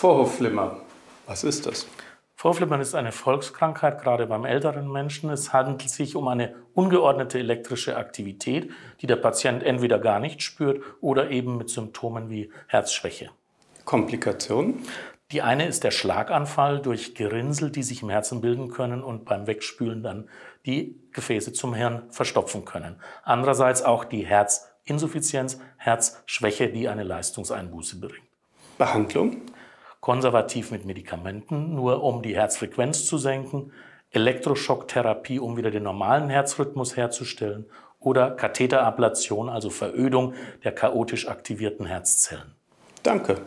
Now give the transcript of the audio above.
Vorhofflimmer. Was ist das? Vorhofflimmern ist eine Volkskrankheit, gerade beim älteren Menschen. Es handelt sich um eine ungeordnete elektrische Aktivität, die der Patient entweder gar nicht spürt oder eben mit Symptomen wie Herzschwäche. Komplikationen? Die eine ist der Schlaganfall durch Gerinnsel, die sich im Herzen bilden können und beim Wegspülen dann die Gefäße zum Hirn verstopfen können. Andererseits auch die Herzinsuffizienz, Herzschwäche, die eine Leistungseinbuße bringt. Behandlung? konservativ mit Medikamenten, nur um die Herzfrequenz zu senken, Elektroschocktherapie, um wieder den normalen Herzrhythmus herzustellen oder Katheterablation, also Verödung der chaotisch aktivierten Herzzellen. Danke.